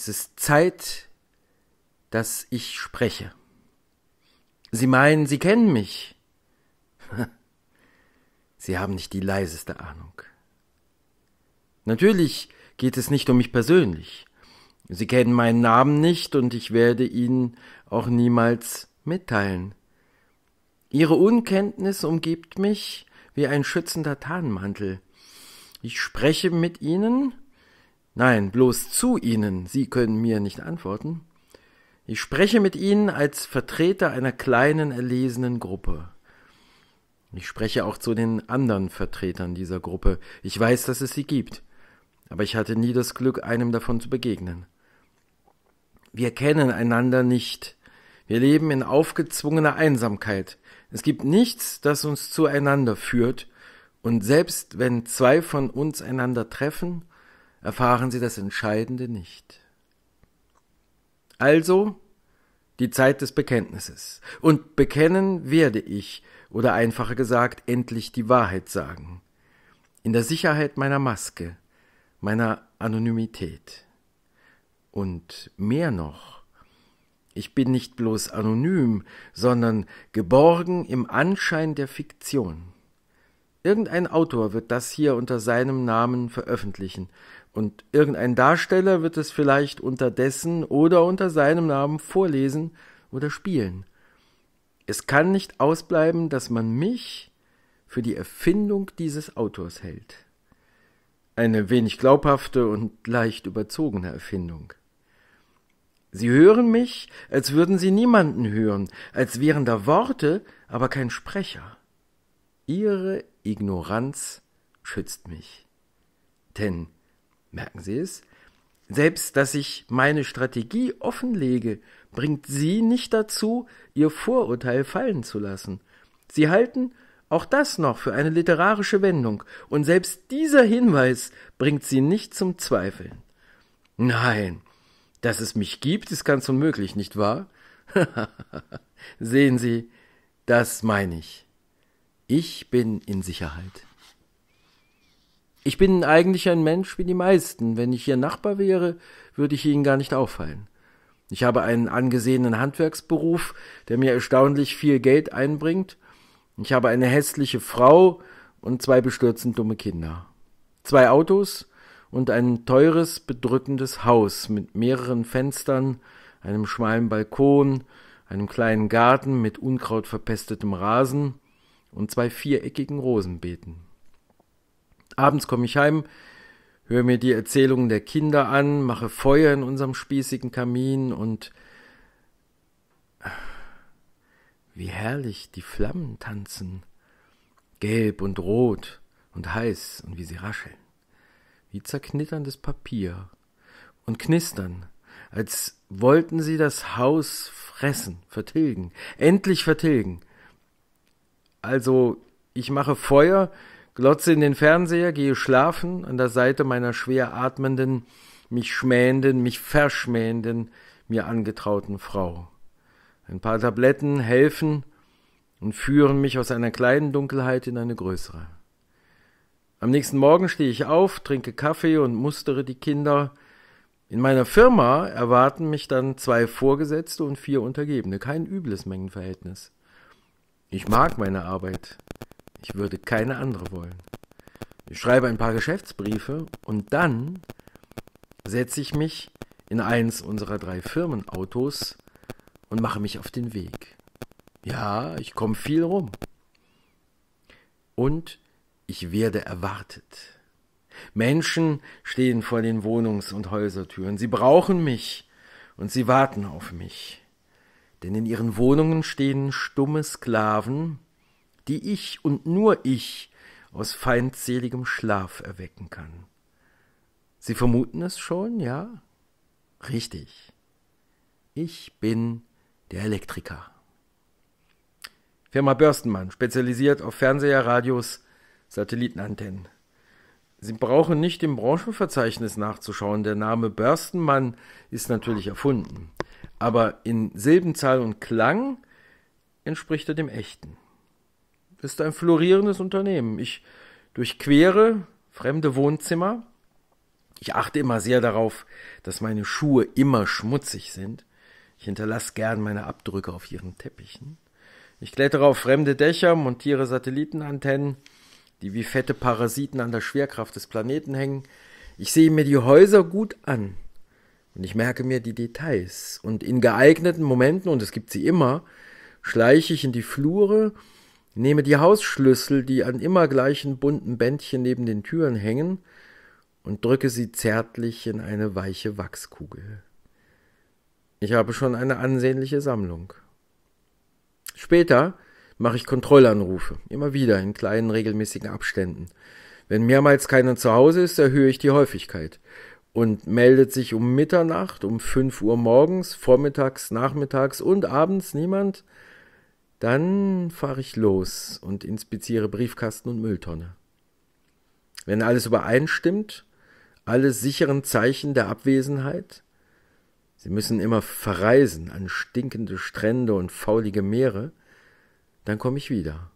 Es ist Zeit, dass ich spreche. Sie meinen, Sie kennen mich. Sie haben nicht die leiseste Ahnung. Natürlich geht es nicht um mich persönlich. Sie kennen meinen Namen nicht und ich werde ihn auch niemals mitteilen. Ihre Unkenntnis umgibt mich wie ein schützender Tarnmantel. Ich spreche mit Ihnen Nein, bloß zu ihnen, sie können mir nicht antworten. Ich spreche mit ihnen als Vertreter einer kleinen erlesenen Gruppe. Ich spreche auch zu den anderen Vertretern dieser Gruppe. Ich weiß, dass es sie gibt, aber ich hatte nie das Glück, einem davon zu begegnen. Wir kennen einander nicht. Wir leben in aufgezwungener Einsamkeit. Es gibt nichts, das uns zueinander führt, und selbst wenn zwei von uns einander treffen, erfahren sie das Entscheidende nicht. Also die Zeit des Bekenntnisses. Und bekennen werde ich, oder einfacher gesagt, endlich die Wahrheit sagen. In der Sicherheit meiner Maske, meiner Anonymität. Und mehr noch, ich bin nicht bloß anonym, sondern geborgen im Anschein der Fiktion. Irgendein Autor wird das hier unter seinem Namen veröffentlichen, und irgendein Darsteller wird es vielleicht unter dessen oder unter seinem Namen vorlesen oder spielen. Es kann nicht ausbleiben, dass man mich für die Erfindung dieses Autors hält. Eine wenig glaubhafte und leicht überzogene Erfindung. Sie hören mich, als würden Sie niemanden hören, als wären da Worte, aber kein Sprecher. Ihre Ignoranz schützt mich. Denn merken Sie es, selbst dass ich meine Strategie offenlege, bringt Sie nicht dazu, Ihr Vorurteil fallen zu lassen. Sie halten auch das noch für eine literarische Wendung, und selbst dieser Hinweis bringt Sie nicht zum Zweifeln. Nein, dass es mich gibt, ist ganz unmöglich, nicht wahr? Sehen Sie, das meine ich. Ich bin in Sicherheit. Ich bin eigentlich ein Mensch wie die meisten. Wenn ich hier Nachbar wäre, würde ich Ihnen gar nicht auffallen. Ich habe einen angesehenen Handwerksberuf, der mir erstaunlich viel Geld einbringt. Ich habe eine hässliche Frau und zwei bestürzend dumme Kinder. Zwei Autos und ein teures, bedrückendes Haus mit mehreren Fenstern, einem schmalen Balkon, einem kleinen Garten mit unkrautverpestetem Rasen und zwei viereckigen Rosenbeeten. Abends komme ich heim, höre mir die Erzählungen der Kinder an, mache Feuer in unserem spießigen Kamin und wie herrlich die Flammen tanzen, gelb und rot und heiß und wie sie rascheln, wie zerknitterndes Papier und knistern, als wollten sie das Haus fressen, vertilgen, endlich vertilgen. Also, ich mache Feuer, glotze in den Fernseher, gehe schlafen an der Seite meiner schwer atmenden, mich schmähenden, mich verschmähenden, mir angetrauten Frau. Ein paar Tabletten helfen und führen mich aus einer kleinen Dunkelheit in eine größere. Am nächsten Morgen stehe ich auf, trinke Kaffee und mustere die Kinder. In meiner Firma erwarten mich dann zwei Vorgesetzte und vier Untergebene. Kein übles Mengenverhältnis. Ich mag meine Arbeit. Ich würde keine andere wollen. Ich schreibe ein paar Geschäftsbriefe und dann setze ich mich in eins unserer drei Firmenautos und mache mich auf den Weg. Ja, ich komme viel rum. Und ich werde erwartet. Menschen stehen vor den Wohnungs- und Häusertüren. Sie brauchen mich und sie warten auf mich. Denn in ihren Wohnungen stehen stumme Sklaven, die ich und nur ich aus feindseligem Schlaf erwecken kann. Sie vermuten es schon, ja? Richtig. Ich bin der Elektriker. Firma Börstenmann, spezialisiert auf Fernseher, Radios, Satellitenantennen. Sie brauchen nicht im Branchenverzeichnis nachzuschauen. Der Name Börstenmann ist natürlich erfunden. Aber in Silbenzahl und Klang entspricht er dem echten ist ein florierendes Unternehmen. Ich durchquere fremde Wohnzimmer. Ich achte immer sehr darauf, dass meine Schuhe immer schmutzig sind. Ich hinterlasse gern meine Abdrücke auf ihren Teppichen. Ich klettere auf fremde Dächer, montiere Satellitenantennen, die wie fette Parasiten an der Schwerkraft des Planeten hängen. Ich sehe mir die Häuser gut an und ich merke mir die Details. Und in geeigneten Momenten, und es gibt sie immer, schleiche ich in die Flure nehme die Hausschlüssel, die an immer gleichen bunten Bändchen neben den Türen hängen, und drücke sie zärtlich in eine weiche Wachskugel. Ich habe schon eine ansehnliche Sammlung. Später mache ich Kontrollanrufe, immer wieder in kleinen regelmäßigen Abständen. Wenn mehrmals keiner zu Hause ist, erhöhe ich die Häufigkeit und meldet sich um Mitternacht, um 5 Uhr morgens, vormittags, nachmittags und abends niemand, dann fahre ich los und inspiziere Briefkasten und Mülltonne. Wenn alles übereinstimmt, alle sicheren Zeichen der Abwesenheit, sie müssen immer verreisen an stinkende Strände und faulige Meere, dann komme ich wieder.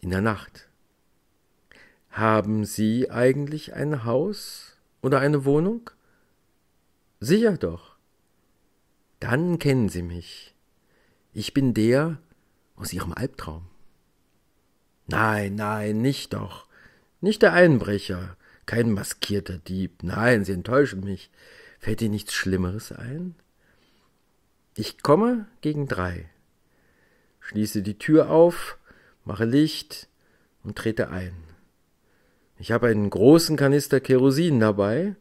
In der Nacht. Haben Sie eigentlich ein Haus oder eine Wohnung? Sicher doch. Dann kennen Sie mich. Ich bin der aus ihrem Albtraum. Nein, nein, nicht doch. Nicht der Einbrecher, kein maskierter Dieb. Nein, Sie enttäuschen mich. Fällt Ihnen nichts Schlimmeres ein? Ich komme gegen drei. Schließe die Tür auf, mache Licht und trete ein. Ich habe einen großen Kanister Kerosin dabei,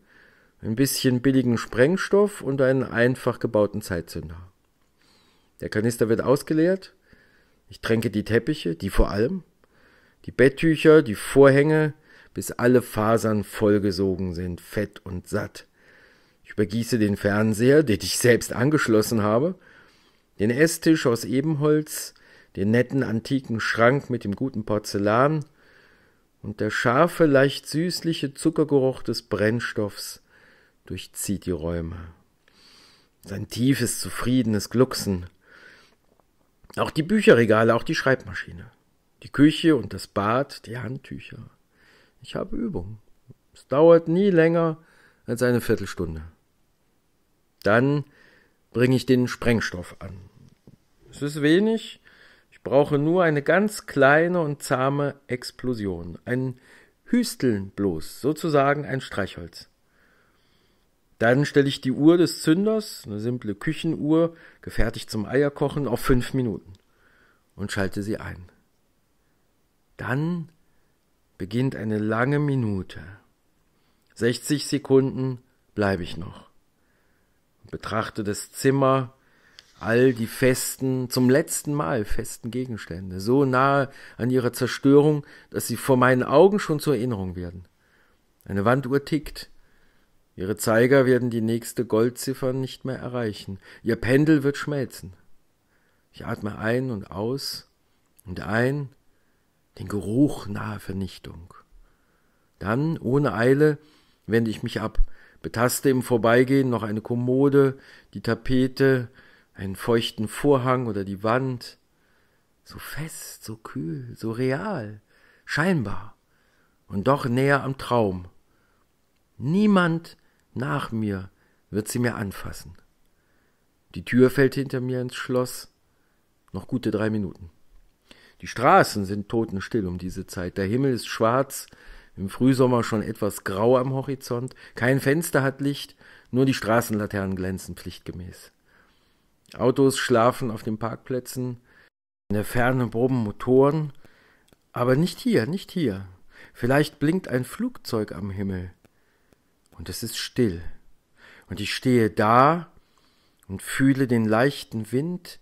ein bisschen billigen Sprengstoff und einen einfach gebauten Zeitzünder. Der Kanister wird ausgeleert. Ich tränke die Teppiche, die vor allem, die Betttücher, die Vorhänge, bis alle Fasern vollgesogen sind, fett und satt. Ich übergieße den Fernseher, den ich selbst angeschlossen habe, den Esstisch aus Ebenholz, den netten antiken Schrank mit dem guten Porzellan und der scharfe, leicht süßliche Zuckergeruch des Brennstoffs durchzieht die Räume. Sein tiefes, zufriedenes Glucksen auch die Bücherregale, auch die Schreibmaschine, die Küche und das Bad, die Handtücher. Ich habe Übung. Es dauert nie länger als eine Viertelstunde. Dann bringe ich den Sprengstoff an. Es ist wenig, ich brauche nur eine ganz kleine und zahme Explosion, ein Hüsteln bloß, sozusagen ein Streichholz. Dann stelle ich die Uhr des Zünders, eine simple Küchenuhr, gefertigt zum Eierkochen, auf fünf Minuten und schalte sie ein. Dann beginnt eine lange Minute. 60 Sekunden bleibe ich noch und betrachte das Zimmer, all die festen, zum letzten Mal festen Gegenstände, so nahe an ihrer Zerstörung, dass sie vor meinen Augen schon zur Erinnerung werden. Eine Wanduhr tickt, Ihre Zeiger werden die nächste Goldziffer nicht mehr erreichen. Ihr Pendel wird schmelzen. Ich atme ein und aus und ein den Geruch naher Vernichtung. Dann, ohne Eile, wende ich mich ab, betaste im Vorbeigehen noch eine Kommode, die Tapete, einen feuchten Vorhang oder die Wand. So fest, so kühl, so real, scheinbar und doch näher am Traum. Niemand nach mir wird sie mir anfassen. Die Tür fällt hinter mir ins Schloss. Noch gute drei Minuten. Die Straßen sind totenstill um diese Zeit. Der Himmel ist schwarz, im Frühsommer schon etwas grau am Horizont. Kein Fenster hat Licht, nur die Straßenlaternen glänzen pflichtgemäß. Autos schlafen auf den Parkplätzen, in der Ferne brummen Motoren. Aber nicht hier, nicht hier. Vielleicht blinkt ein Flugzeug am Himmel und es ist still. Und ich stehe da und fühle den leichten Wind,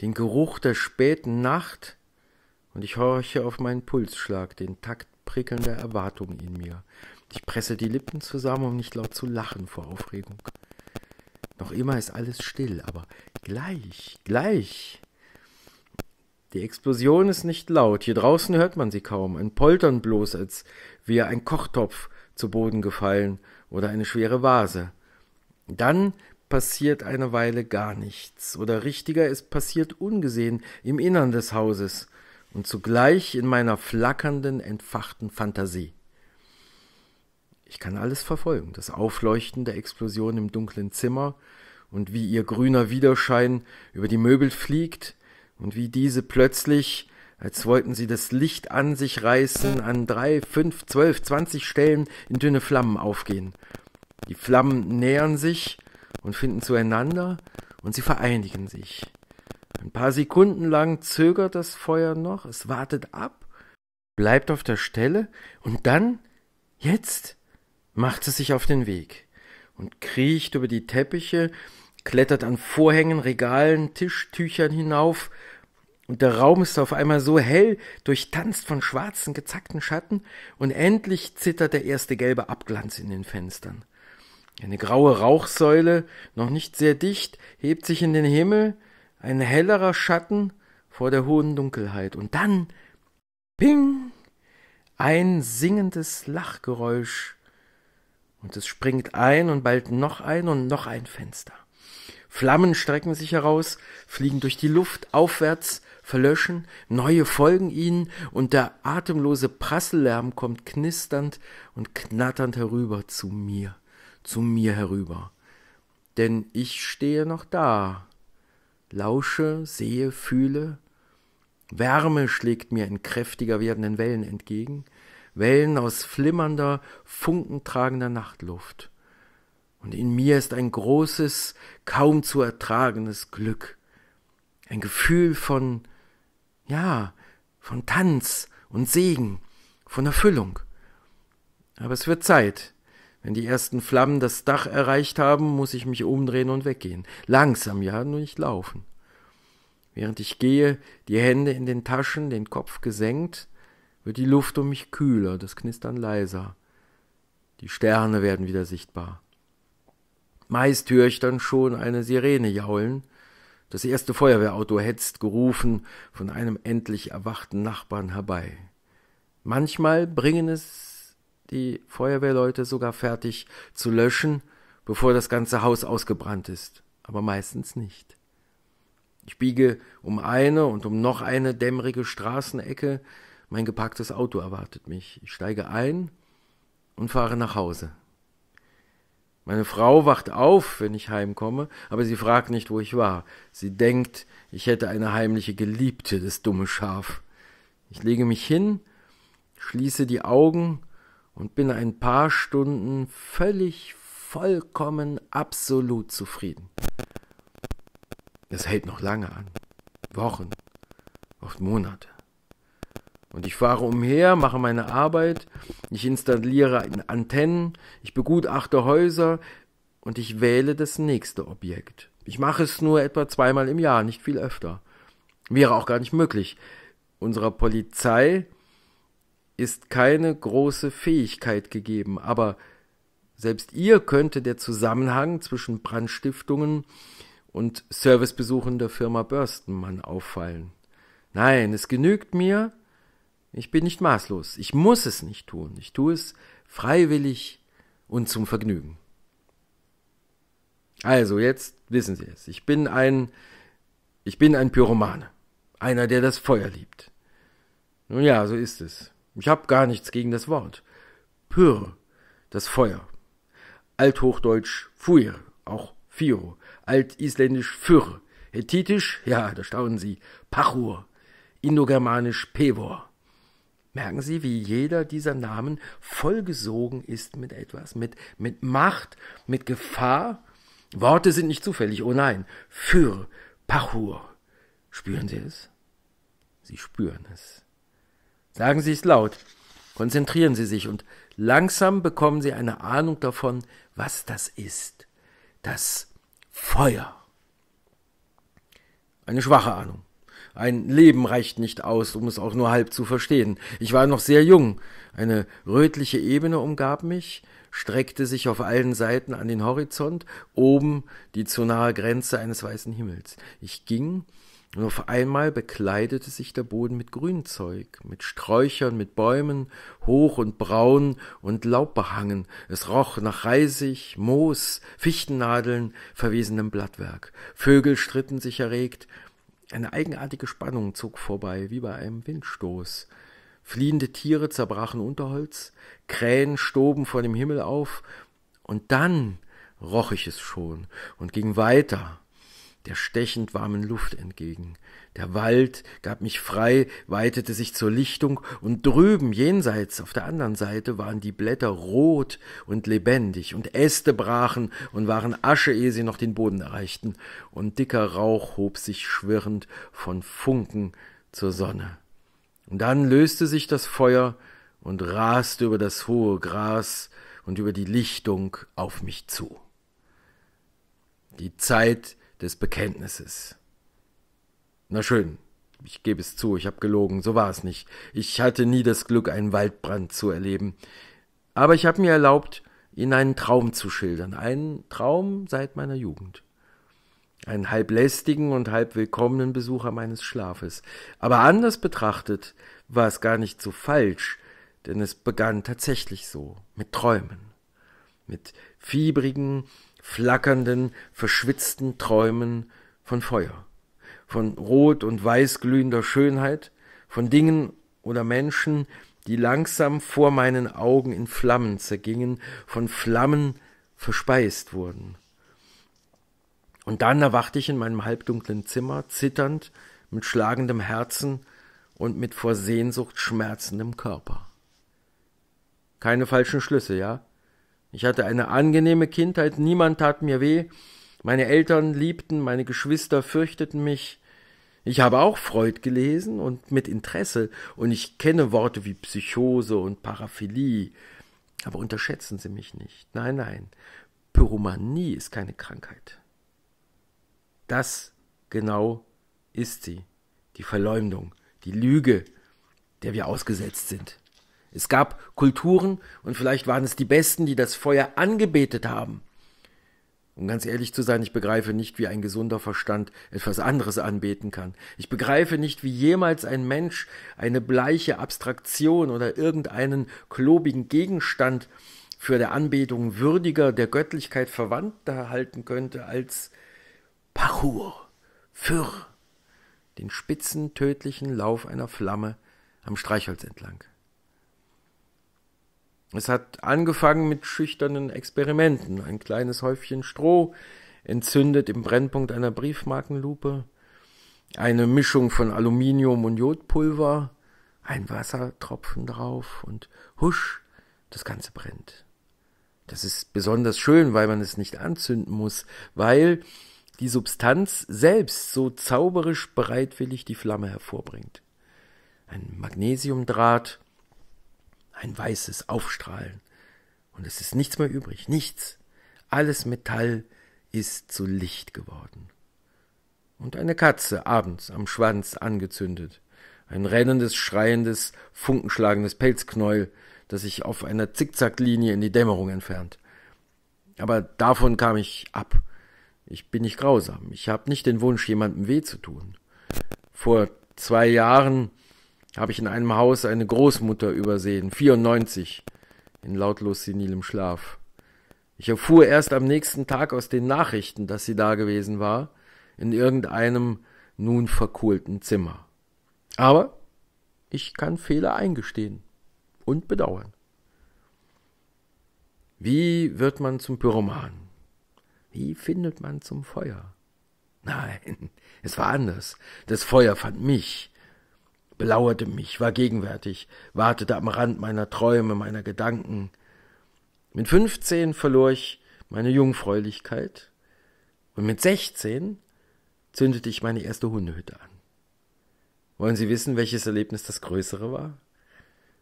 den Geruch der späten Nacht, und ich horche auf meinen Pulsschlag, den Takt prickelnder Erwartung in mir. Ich presse die Lippen zusammen, um nicht laut zu lachen vor Aufregung. Noch immer ist alles still, aber gleich, gleich. Die Explosion ist nicht laut, hier draußen hört man sie kaum, ein Poltern bloß, als wäre ein Kochtopf zu Boden gefallen oder eine schwere Vase. Dann passiert eine Weile gar nichts, oder richtiger, es passiert ungesehen im Innern des Hauses und zugleich in meiner flackernden, entfachten Fantasie. Ich kann alles verfolgen, das Aufleuchten der Explosion im dunklen Zimmer und wie ihr grüner Widerschein über die Möbel fliegt und wie diese plötzlich als wollten sie das Licht an sich reißen, an drei, fünf, zwölf, zwanzig Stellen in dünne Flammen aufgehen. Die Flammen nähern sich und finden zueinander und sie vereinigen sich. Ein paar Sekunden lang zögert das Feuer noch, es wartet ab, bleibt auf der Stelle und dann, jetzt, macht es sich auf den Weg und kriecht über die Teppiche, klettert an Vorhängen, Regalen, Tischtüchern hinauf und der Raum ist auf einmal so hell, durchtanzt von schwarzen, gezackten Schatten, und endlich zittert der erste gelbe Abglanz in den Fenstern. Eine graue Rauchsäule, noch nicht sehr dicht, hebt sich in den Himmel, ein hellerer Schatten vor der hohen Dunkelheit, und dann Ping! Ein singendes Lachgeräusch, und es springt ein und bald noch ein und noch ein Fenster. Flammen strecken sich heraus, fliegen durch die Luft aufwärts verlöschen, neue folgen ihnen und der atemlose Prassellärm kommt knisternd und knatternd herüber zu mir, zu mir herüber. Denn ich stehe noch da, lausche, sehe, fühle. Wärme schlägt mir in kräftiger werdenden Wellen entgegen, Wellen aus flimmernder, funkentragender Nachtluft. Und in mir ist ein großes, kaum zu ertragenes Glück, ein Gefühl von ja, von Tanz und Segen, von Erfüllung. Aber es wird Zeit. Wenn die ersten Flammen das Dach erreicht haben, muss ich mich umdrehen und weggehen. Langsam, ja, nur nicht laufen. Während ich gehe, die Hände in den Taschen, den Kopf gesenkt, wird die Luft um mich kühler, das Knistern leiser. Die Sterne werden wieder sichtbar. Meist höre ich dann schon eine Sirene jaulen, das erste Feuerwehrauto hetzt, gerufen von einem endlich erwachten Nachbarn herbei. Manchmal bringen es die Feuerwehrleute sogar fertig zu löschen, bevor das ganze Haus ausgebrannt ist, aber meistens nicht. Ich biege um eine und um noch eine dämmerige Straßenecke, mein geparktes Auto erwartet mich. Ich steige ein und fahre nach Hause. Meine Frau wacht auf, wenn ich heimkomme, aber sie fragt nicht, wo ich war. Sie denkt, ich hätte eine heimliche Geliebte, das dumme Schaf. Ich lege mich hin, schließe die Augen und bin ein paar Stunden völlig, vollkommen, absolut zufrieden. Das hält noch lange an. Wochen, oft Monate. Und ich fahre umher, mache meine Arbeit, ich installiere Antennen, ich begutachte Häuser und ich wähle das nächste Objekt. Ich mache es nur etwa zweimal im Jahr, nicht viel öfter. Wäre auch gar nicht möglich. Unserer Polizei ist keine große Fähigkeit gegeben, aber selbst ihr könnte der Zusammenhang zwischen Brandstiftungen und Servicebesuchen der Firma Börstenmann auffallen. Nein, es genügt mir, ich bin nicht maßlos. Ich muss es nicht tun. Ich tue es freiwillig und zum Vergnügen. Also, jetzt wissen Sie es. Ich bin ein, ich bin ein Pyromane. Einer, der das Feuer liebt. Nun ja, so ist es. Ich habe gar nichts gegen das Wort. Pyr, das Feuer. Althochdeutsch Fuir, auch Fio. Altisländisch Fyr. Hethitisch, ja, da staunen Sie, Pachur. Indogermanisch Pevor. Merken Sie, wie jeder dieser Namen vollgesogen ist mit etwas, mit, mit Macht, mit Gefahr. Worte sind nicht zufällig, oh nein, für Pachur. Spüren Sie es? Sie spüren es. Sagen Sie es laut, konzentrieren Sie sich und langsam bekommen Sie eine Ahnung davon, was das ist. Das Feuer. Eine schwache Ahnung. Ein Leben reicht nicht aus, um es auch nur halb zu verstehen. Ich war noch sehr jung. Eine rötliche Ebene umgab mich, streckte sich auf allen Seiten an den Horizont, oben die zu nahe Grenze eines weißen Himmels. Ich ging, und auf einmal bekleidete sich der Boden mit Grünzeug, mit Sträuchern, mit Bäumen, hoch und braun und laubbehangen. Es roch nach Reisig, Moos, Fichtennadeln, verwesenem Blattwerk. Vögel stritten sich erregt, eine eigenartige Spannung zog vorbei, wie bei einem Windstoß. Fliehende Tiere zerbrachen Unterholz, Krähen stoben vor dem Himmel auf, und dann roch ich es schon und ging weiter der stechend warmen Luft entgegen. Der Wald gab mich frei, weitete sich zur Lichtung, und drüben, jenseits, auf der anderen Seite, waren die Blätter rot und lebendig, und Äste brachen und waren Asche, ehe sie noch den Boden erreichten, und dicker Rauch hob sich schwirrend von Funken zur Sonne. Und dann löste sich das Feuer und raste über das hohe Gras und über die Lichtung auf mich zu. Die Zeit des Bekenntnisses. Na schön, ich gebe es zu, ich habe gelogen, so war es nicht. Ich hatte nie das Glück, einen Waldbrand zu erleben. Aber ich habe mir erlaubt, Ihnen einen Traum zu schildern, einen Traum seit meiner Jugend. Einen halb lästigen und halb willkommenen Besucher meines Schlafes. Aber anders betrachtet war es gar nicht so falsch, denn es begann tatsächlich so, mit Träumen, mit fiebrigen, flackernden, verschwitzten Träumen von Feuer, von rot und weiß glühender Schönheit, von Dingen oder Menschen, die langsam vor meinen Augen in Flammen zergingen, von Flammen verspeist wurden. Und dann erwachte ich in meinem halbdunklen Zimmer, zitternd, mit schlagendem Herzen und mit vor Sehnsucht schmerzendem Körper. Keine falschen Schlüsse, ja? Ich hatte eine angenehme Kindheit, niemand tat mir weh, meine Eltern liebten, meine Geschwister fürchteten mich. Ich habe auch Freud gelesen und mit Interesse, und ich kenne Worte wie Psychose und Paraphilie, aber unterschätzen Sie mich nicht. Nein, nein, Pyromanie ist keine Krankheit. Das genau ist sie, die Verleumdung, die Lüge, der wir ausgesetzt sind. Es gab Kulturen und vielleicht waren es die Besten, die das Feuer angebetet haben. Um ganz ehrlich zu sein, ich begreife nicht, wie ein gesunder Verstand etwas anderes anbeten kann. Ich begreife nicht, wie jemals ein Mensch eine bleiche Abstraktion oder irgendeinen klobigen Gegenstand für der Anbetung würdiger der Göttlichkeit verwandter halten könnte als Pachur, Für, den spitzen tödlichen Lauf einer Flamme am Streichholz entlang. Es hat angefangen mit schüchternen Experimenten. Ein kleines Häufchen Stroh entzündet im Brennpunkt einer Briefmarkenlupe, eine Mischung von Aluminium und Jodpulver, ein Wassertropfen drauf und husch, das Ganze brennt. Das ist besonders schön, weil man es nicht anzünden muss, weil die Substanz selbst so zauberisch bereitwillig die Flamme hervorbringt. Ein Magnesiumdraht ein weißes Aufstrahlen. Und es ist nichts mehr übrig, nichts. Alles Metall ist zu Licht geworden. Und eine Katze abends am Schwanz angezündet, ein rennendes, schreiendes, funkenschlagendes Pelzknäuel, das sich auf einer Zickzacklinie in die Dämmerung entfernt. Aber davon kam ich ab. Ich bin nicht grausam. Ich habe nicht den Wunsch, jemandem weh zu tun. Vor zwei Jahren habe ich in einem Haus eine Großmutter übersehen, 94, in lautlos senilem Schlaf. Ich erfuhr erst am nächsten Tag aus den Nachrichten, dass sie da gewesen war, in irgendeinem nun verkohlten Zimmer. Aber ich kann Fehler eingestehen und bedauern. Wie wird man zum Pyroman? Wie findet man zum Feuer? Nein, es war anders. Das Feuer fand mich belauerte mich, war gegenwärtig, wartete am Rand meiner Träume, meiner Gedanken. Mit 15 verlor ich meine Jungfräulichkeit und mit 16 zündete ich meine erste Hundehütte an. Wollen Sie wissen, welches Erlebnis das größere war?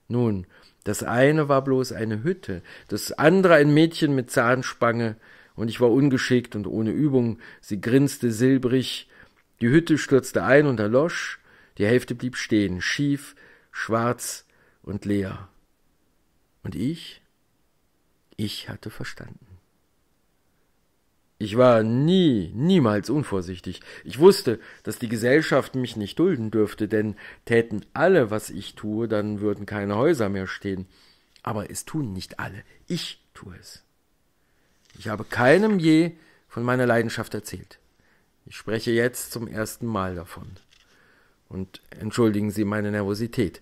Nun, das eine war bloß eine Hütte, das andere ein Mädchen mit Zahnspange, und ich war ungeschickt und ohne Übung, sie grinste silbrig, die Hütte stürzte ein und erlosch, die Hälfte blieb stehen, schief, schwarz und leer. Und ich? Ich hatte verstanden. Ich war nie, niemals unvorsichtig. Ich wusste, dass die Gesellschaft mich nicht dulden dürfte, denn täten alle, was ich tue, dann würden keine Häuser mehr stehen. Aber es tun nicht alle. Ich tue es. Ich habe keinem je von meiner Leidenschaft erzählt. Ich spreche jetzt zum ersten Mal davon. Und entschuldigen Sie meine Nervosität.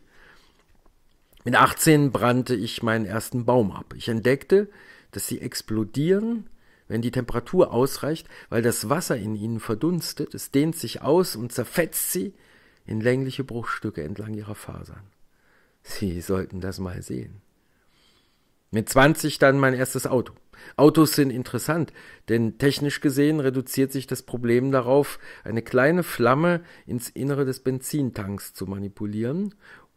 Mit 18 brannte ich meinen ersten Baum ab. Ich entdeckte, dass sie explodieren, wenn die Temperatur ausreicht, weil das Wasser in ihnen verdunstet, es dehnt sich aus und zerfetzt sie in längliche Bruchstücke entlang ihrer Fasern. Sie sollten das mal sehen. Mit 20 dann mein erstes Auto. Autos sind interessant, denn technisch gesehen reduziert sich das Problem darauf, eine kleine Flamme ins Innere des Benzintanks zu manipulieren,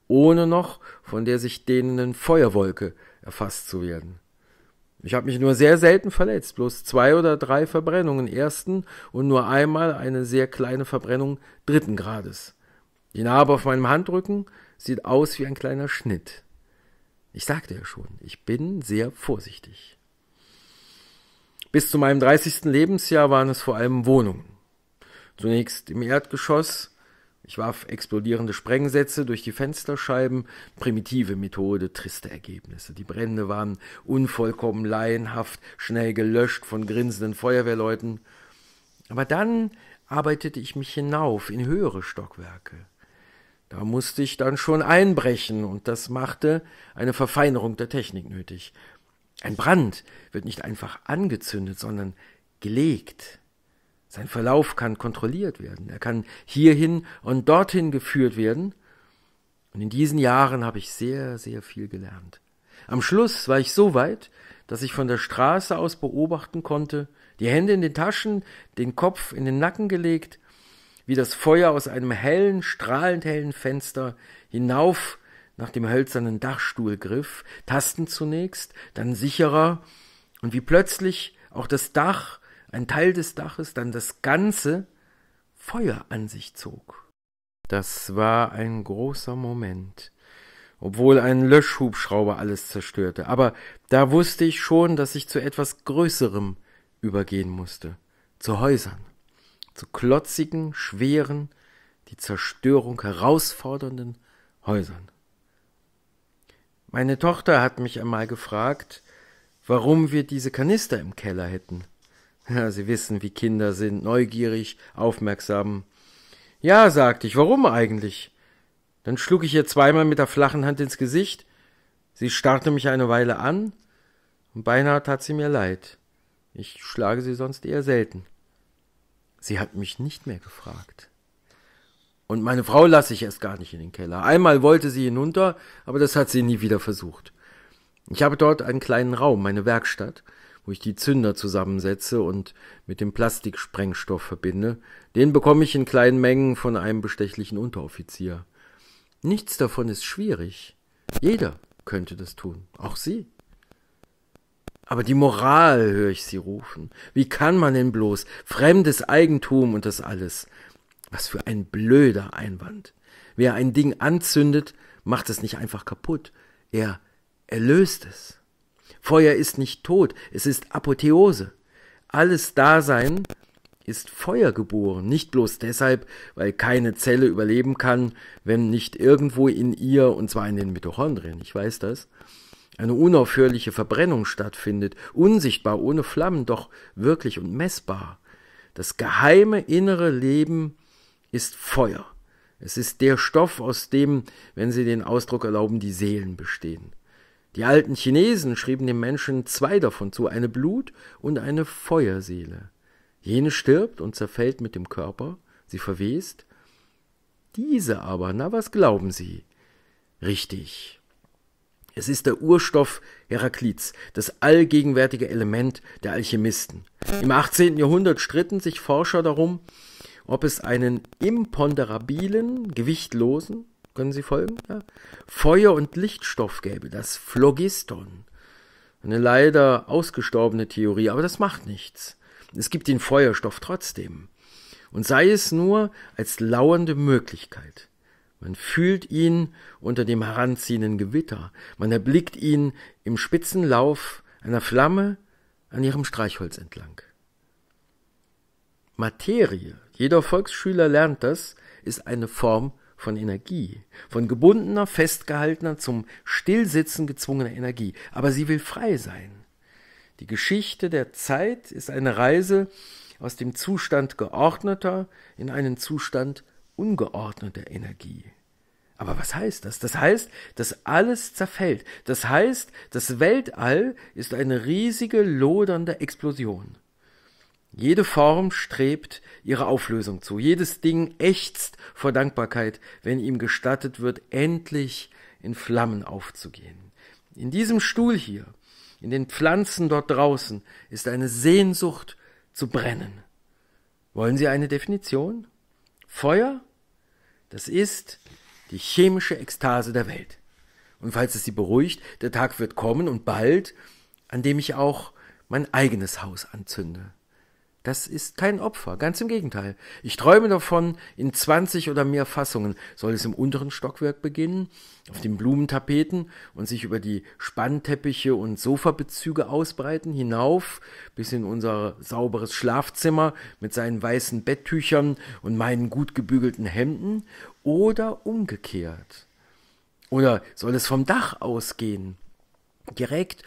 ohne noch von der sich dehnenden Feuerwolke erfasst zu werden. Ich habe mich nur sehr selten verletzt, bloß zwei oder drei Verbrennungen ersten und nur einmal eine sehr kleine Verbrennung dritten Grades. Die Narbe auf meinem Handrücken sieht aus wie ein kleiner Schnitt. Ich sagte ja schon, ich bin sehr vorsichtig. Bis zu meinem 30. Lebensjahr waren es vor allem Wohnungen. Zunächst im Erdgeschoss. Ich warf explodierende Sprengsätze durch die Fensterscheiben. Primitive Methode, triste Ergebnisse. Die Brände waren unvollkommen laienhaft, schnell gelöscht von grinsenden Feuerwehrleuten. Aber dann arbeitete ich mich hinauf in höhere Stockwerke. Da musste ich dann schon einbrechen und das machte eine Verfeinerung der Technik nötig. Ein Brand wird nicht einfach angezündet, sondern gelegt. Sein Verlauf kann kontrolliert werden. Er kann hierhin und dorthin geführt werden. Und in diesen Jahren habe ich sehr, sehr viel gelernt. Am Schluss war ich so weit, dass ich von der Straße aus beobachten konnte, die Hände in den Taschen, den Kopf in den Nacken gelegt, wie das Feuer aus einem hellen, strahlend hellen Fenster hinauf nach dem hölzernen Dachstuhl griff, tastend zunächst, dann sicherer, und wie plötzlich auch das Dach, ein Teil des Daches, dann das ganze Feuer an sich zog. Das war ein großer Moment, obwohl ein Löschhubschrauber alles zerstörte, aber da wusste ich schon, dass ich zu etwas Größerem übergehen musste, zu Häusern, zu klotzigen, schweren, die Zerstörung herausfordernden Häusern. Meine Tochter hat mich einmal gefragt, warum wir diese Kanister im Keller hätten. Ja, Sie wissen, wie Kinder sind, neugierig, aufmerksam. Ja, sagte ich, warum eigentlich? Dann schlug ich ihr zweimal mit der flachen Hand ins Gesicht. Sie starrte mich eine Weile an, und beinahe tat sie mir leid. Ich schlage sie sonst eher selten. Sie hat mich nicht mehr gefragt. Und meine Frau lasse ich erst gar nicht in den Keller. Einmal wollte sie hinunter, aber das hat sie nie wieder versucht. Ich habe dort einen kleinen Raum, meine Werkstatt, wo ich die Zünder zusammensetze und mit dem Plastiksprengstoff verbinde. Den bekomme ich in kleinen Mengen von einem bestechlichen Unteroffizier. Nichts davon ist schwierig. Jeder könnte das tun, auch Sie. Aber die Moral höre ich Sie rufen. Wie kann man denn bloß fremdes Eigentum und das alles? Was für ein blöder Einwand. Wer ein Ding anzündet, macht es nicht einfach kaputt. Er erlöst es. Feuer ist nicht tot, es ist Apotheose. Alles Dasein ist Feuer geboren, nicht bloß deshalb, weil keine Zelle überleben kann, wenn nicht irgendwo in ihr, und zwar in den Mitochondrien, ich weiß das, eine unaufhörliche Verbrennung stattfindet, unsichtbar, ohne Flammen, doch wirklich und messbar. Das geheime innere Leben ist Feuer. Es ist der Stoff, aus dem, wenn Sie den Ausdruck erlauben, die Seelen bestehen. Die alten Chinesen schrieben dem Menschen zwei davon zu, eine Blut und eine Feuerseele. Jene stirbt und zerfällt mit dem Körper, sie verwest. Diese aber, na was glauben Sie? Richtig. Es ist der Urstoff Heraklits, das allgegenwärtige Element der Alchemisten. Im 18. Jahrhundert stritten sich Forscher darum, ob es einen imponderabilen, gewichtlosen, können Sie folgen, ja, Feuer- und Lichtstoff gäbe, das Phlogiston. Eine leider ausgestorbene Theorie, aber das macht nichts. Es gibt den Feuerstoff trotzdem. Und sei es nur als lauernde Möglichkeit. Man fühlt ihn unter dem heranziehenden Gewitter. Man erblickt ihn im Spitzenlauf einer Flamme an ihrem Streichholz entlang. Materie jeder Volksschüler lernt das, ist eine Form von Energie, von gebundener, festgehaltener, zum Stillsitzen gezwungener Energie. Aber sie will frei sein. Die Geschichte der Zeit ist eine Reise aus dem Zustand geordneter in einen Zustand ungeordneter Energie. Aber was heißt das? Das heißt, dass alles zerfällt. Das heißt, das Weltall ist eine riesige, lodernde Explosion. Jede Form strebt ihre Auflösung zu. Jedes Ding ächzt vor Dankbarkeit, wenn ihm gestattet wird, endlich in Flammen aufzugehen. In diesem Stuhl hier, in den Pflanzen dort draußen, ist eine Sehnsucht zu brennen. Wollen Sie eine Definition? Feuer? Das ist die chemische Ekstase der Welt. Und falls es Sie beruhigt, der Tag wird kommen und bald, an dem ich auch mein eigenes Haus anzünde. Das ist kein Opfer, ganz im Gegenteil. Ich träume davon, in 20 oder mehr Fassungen soll es im unteren Stockwerk beginnen, auf den Blumentapeten und sich über die Spannteppiche und Sofabezüge ausbreiten, hinauf bis in unser sauberes Schlafzimmer mit seinen weißen Betttüchern und meinen gut gebügelten Hemden oder umgekehrt. Oder soll es vom Dach ausgehen? direkt